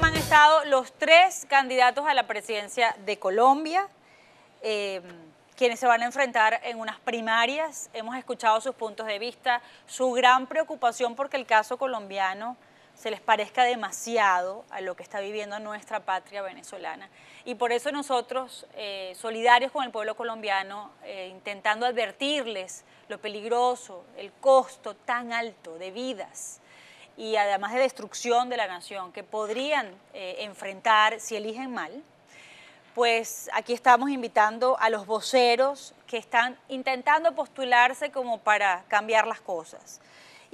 han estado los tres candidatos a la presidencia de Colombia, em, quienes se van a enfrentar en unas primarias. Hemos escuchado sus puntos de vista, su gran preocupación porque el caso colombiano se les parezca demasiado a lo que está viviendo nuestra patria venezolana. Y por eso nosotros, eh, solidarios con el pueblo colombiano, eh, intentando advertirles lo peligroso, el costo tan alto de vidas y además de destrucción de la nación que podrían eh, enfrentar si eligen mal, pues aquí estamos invitando a los voceros que están intentando postularse como para cambiar las cosas.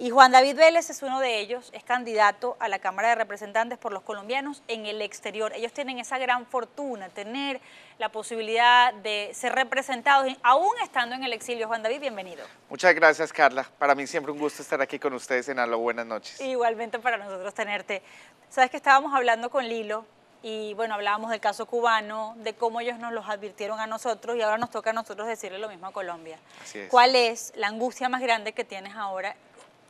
Y Juan David Vélez es uno de ellos, es candidato a la Cámara de Representantes por los colombianos en el exterior. Ellos tienen esa gran fortuna, tener la posibilidad de ser representados aún estando en el exilio. Juan David, bienvenido. Muchas gracias, Carla. Para mí siempre un gusto estar aquí con ustedes en Alo, buenas noches. Igualmente para nosotros tenerte. Sabes que estábamos hablando con Lilo y bueno, hablábamos del caso cubano, de cómo ellos nos los advirtieron a nosotros y ahora nos toca a nosotros decirle lo mismo a Colombia. Así es. ¿Cuál es la angustia más grande que tienes ahora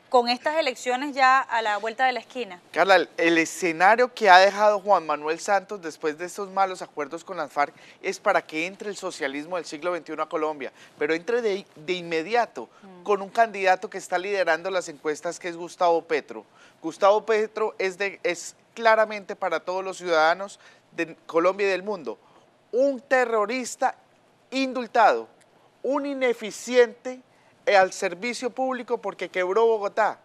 con estas elecciones ya a la vuelta de la esquina? Carla, el, escenario que ha dejado Juan Manuel Santos después de estos malos acuerdos con las FARC es para que entre el socialismo del siglo XXI a Colombia, pero entre de, inmediato mm. con un candidato que está liderando las encuestas que es Gustavo Petro. Gustavo Petro es, es claramente para todos los ciudadanos de Colombia y del mundo un terrorista indultado, un ineficiente eh, al servicio público porque quebró Bogotá.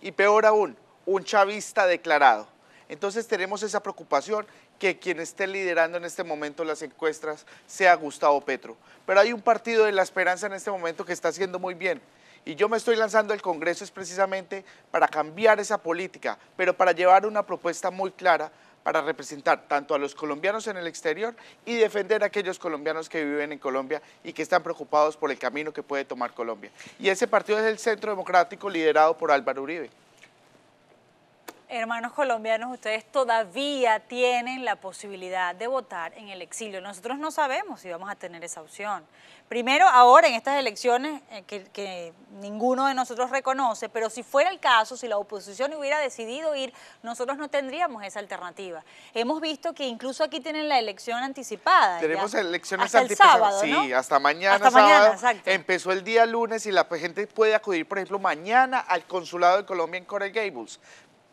Y peor aún, un chavista declarado. Entonces tenemos esa preocupación que quien esté liderando en este momento las encuestas sea Gustavo Petro. Pero hay un partido de la esperanza en este momento que está haciendo muy bien. Y yo me estoy lanzando al Congreso es precisamente para cambiar esa política, pero para llevar una propuesta muy clara para representar tanto a los colombianos en el exterior y defender a aquellos colombianos que viven en Colombia y que están preocupados por el camino que puede tomar Colombia. Y ese partido es el Centro Democrático liderado por Álvaro Uribe. Hermanos colombianos, ustedes todavía tienen la posibilidad de votar en el exilio. Nosotros no sabemos si vamos a tener esa opción. Primero, ahora en estas elecciones eh, que, ninguno de nosotros reconoce, pero si fuera el caso, si la oposición hubiera decidido ir, nosotros no tendríamos esa alternativa. Hemos visto que incluso aquí tienen la elección anticipada. Tenemos elecciones hasta anticipadas. El sábado, Sí, hasta mañana. Hasta sábado, Empezó el día lunes y la gente puede acudir, por ejemplo, mañana al consulado de Colombia en Coral Gables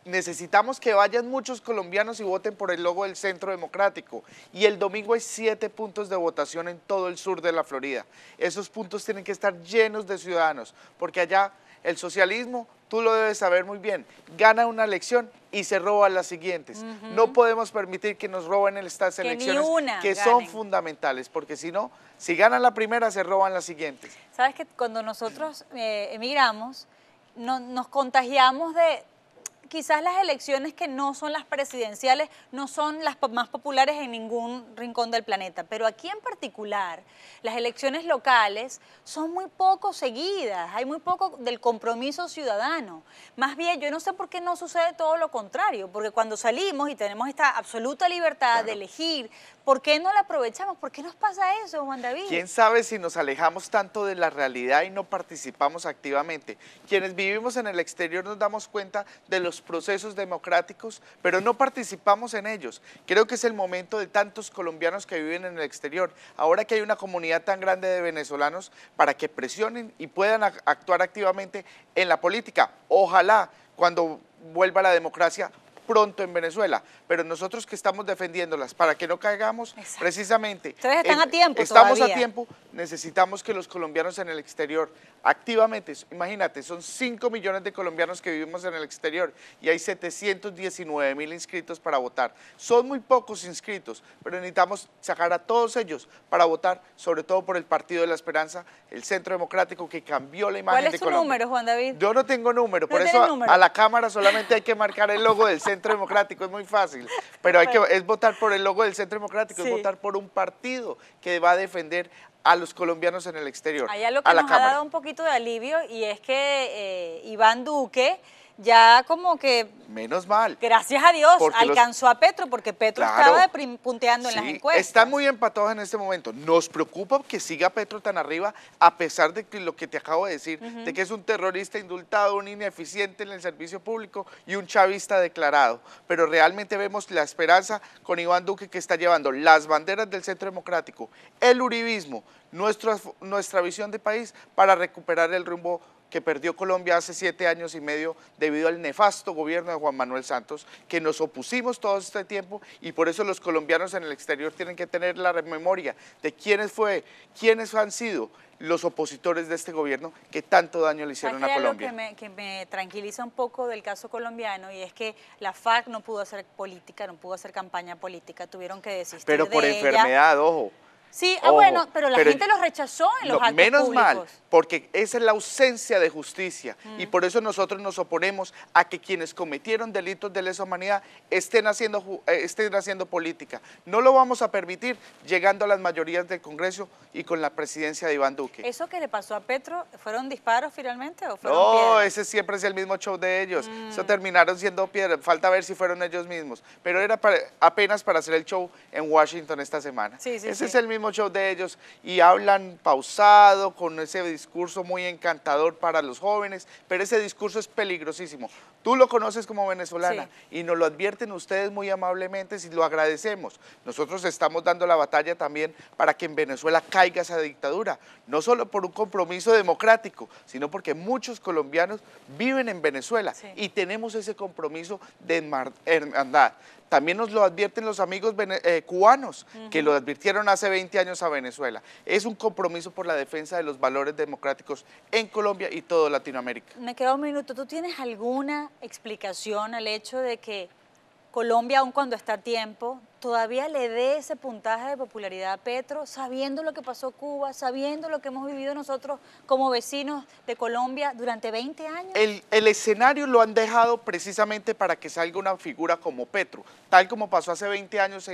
necesitamos que vayan muchos colombianos y voten por el logo del Centro Democrático. Y el domingo hay siete puntos de votación en todo el sur de la Florida. Esos puntos tienen que estar llenos de ciudadanos, porque allá el socialismo, tú lo debes saber muy bien, gana una elección y se roban las siguientes. No podemos permitir que nos roben estas que elecciones que son fundamentales, porque si no, si ganan la primera, se roban las siguientes. Sabes que cuando nosotros eh, emigramos, nos contagiamos de quizás las elecciones que no son las presidenciales no son las más populares en ningún rincón del planeta, pero aquí en particular las elecciones locales son muy poco seguidas, hay muy poco del compromiso ciudadano. Más bien, yo no sé por qué no sucede todo lo contrario, porque cuando salimos y tenemos esta absoluta libertad de elegir ¿Por qué no la aprovechamos? ¿Por qué nos pasa eso, Juan David? ¿Quién sabe si nos alejamos tanto de la realidad y no participamos activamente? Quienes vivimos en el exterior nos damos cuenta de los procesos democráticos, pero no participamos en ellos. Creo que es el momento de tantos colombianos que viven en el exterior, ahora que hay una comunidad tan grande de venezolanos, para que presionen y puedan actuar activamente en la política. Ojalá cuando vuelva la democracia, pronto en Venezuela. Pero nosotros que estamos defendiéndolas para que no caigamos, precisamente. a tiempo. Estamos a tiempo. Necesitamos que los colombianos en el exterior activamente, imagínate, son 5 millones de colombianos que vivimos en el exterior y hay 719 mil inscritos para votar. Son muy pocos inscritos, pero necesitamos sacar a todos ellos para votar, sobre todo por el Partido de la Esperanza, el Centro Democrático que cambió la imagen de Colombia. ¿Cuál es su número, Juan David? Yo no tengo número, por eso a la cámara solamente hay que marcar el logo del Centro Centro Democrático, es muy fácil. Pero hay que, es votar por el logo del Centro Democrático, es votar por un partido que va a defender a los colombianos en el exterior. Allá lo que nos ha dado un poquito de alivio y es que eh, Iván Duque ya como que... Menos mal. Gracias a Dios, alcanzó a Petro, porque Petro estaba punteando en las encuestas. Está muy empatados en este momento. Nos preocupa que siga Petro tan arriba, a pesar de lo que te acabo de decir, de que es un terrorista indultado, un ineficiente en el servicio público y un chavista declarado. Pero realmente vemos la esperanza con Iván Duque que está llevando las banderas del Centro Democrático, el uribismo, nuestra, nuestra visión de país para recuperar el rumbo que perdió Colombia hace siete años y medio debido al nefasto gobierno de Juan Manuel Santos, que nos opusimos todo este tiempo y por eso los colombianos en el exterior tienen que tener la memoria de quiénes fue, quiénes han sido los opositores de este gobierno que tanto daño le hicieron a Colombia. Algo que me, tranquiliza un poco del caso colombiano y es que la FAC no pudo hacer política, no pudo hacer campaña política, tuvieron que desistir Pero por enfermedad, ojo. Sí, ah, bueno, pero la gente los rechazó en los no, Menos mal, porque esa es la ausencia de justicia y mm. por eso nosotros nos oponemos a que quienes cometieron delitos de lesa humanidad estén haciendo, eh, estén haciendo política. No lo vamos a permitir llegando a las mayorías del Congreso y con la presidencia de Iván Duque. ¿Eso que le pasó a Petro fueron disparos finalmente o No, ese siempre es el mismo show de ellos. Se mm. Eso terminaron siendo piedras, falta ver si fueron ellos mismos, pero era apenas para hacer el show en Washington esta semana. Sí, ese es el mismo muchos de ellos, y hablan pausado, con ese discurso muy encantador para los jóvenes, pero ese discurso es peligrosísimo, Tú lo conoces como venezolana y nos lo advierten ustedes muy amablemente si lo agradecemos. Nosotros estamos dando la batalla también para que en Venezuela caiga esa dictadura, no solo por un compromiso democrático, sino porque muchos colombianos viven en Venezuela y tenemos ese compromiso de hermandad. También nos lo advierten los amigos eh, cubanos, que lo advirtieron hace 20 años a Venezuela. Es un compromiso por la defensa de los valores democráticos en Colombia y todo Latinoamérica. Me queda un minuto. ¿Tú tienes alguna explicación al hecho de que Colombia, aun cuando está a tiempo todavía le dé ese puntaje de popularidad a Petro, sabiendo lo que pasó Cuba, sabiendo lo que hemos vivido nosotros como vecinos de Colombia durante 20 años? El, escenario lo han dejado precisamente para que salga una figura como Petro, tal como pasó hace 20 años.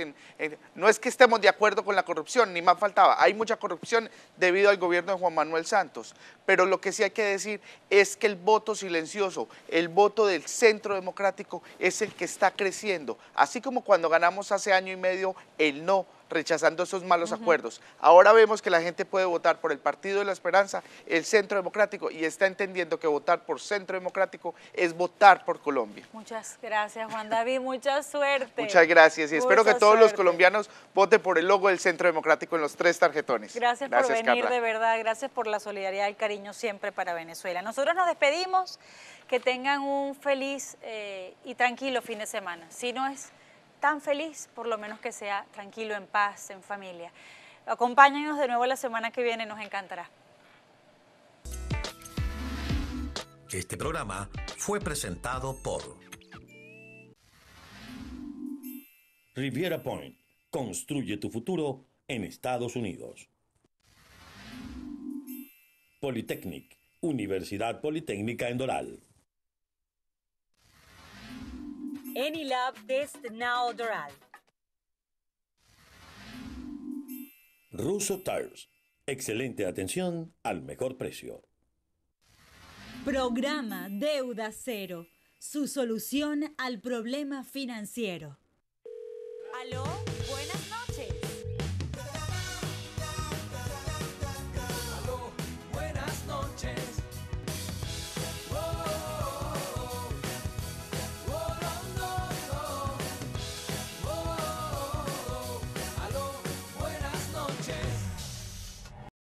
no es que estemos de acuerdo con la corrupción, ni más faltaba. Hay mucha corrupción debido al gobierno de Juan Manuel Santos, pero lo que sí hay que decir es que el voto silencioso, el voto del centro democrático es el que está creciendo, así como cuando ganamos hace años año y medio el no rechazando esos malos acuerdos. Ahora vemos que la gente puede votar por el Partido de la Esperanza, el Centro Democrático, y está entendiendo que votar por Centro Democrático es votar por Colombia. Muchas gracias, Juan David, mucha suerte. Muchas gracias, y espero que todos los colombianos voten por el logo del Centro Democrático en los tres tarjetones. Gracias, por venir, de verdad, gracias por la solidaridad y cariño siempre para Venezuela. Nosotros nos despedimos, que tengan un feliz eh, y tranquilo fin de semana. Si no es tan feliz, por lo menos que sea tranquilo, en paz, en familia. acompáñenos de nuevo la semana que viene, nos encantará. Este programa fue presentado por Riviera Point. Construye tu futuro en Estados Unidos. Polytechnic, Universidad Politécnica en Doral love, test, Now Doral. Russo Tires. Excelente atención al mejor precio. Programa Deuda Cero. Su solución al problema financiero. ¿Aló?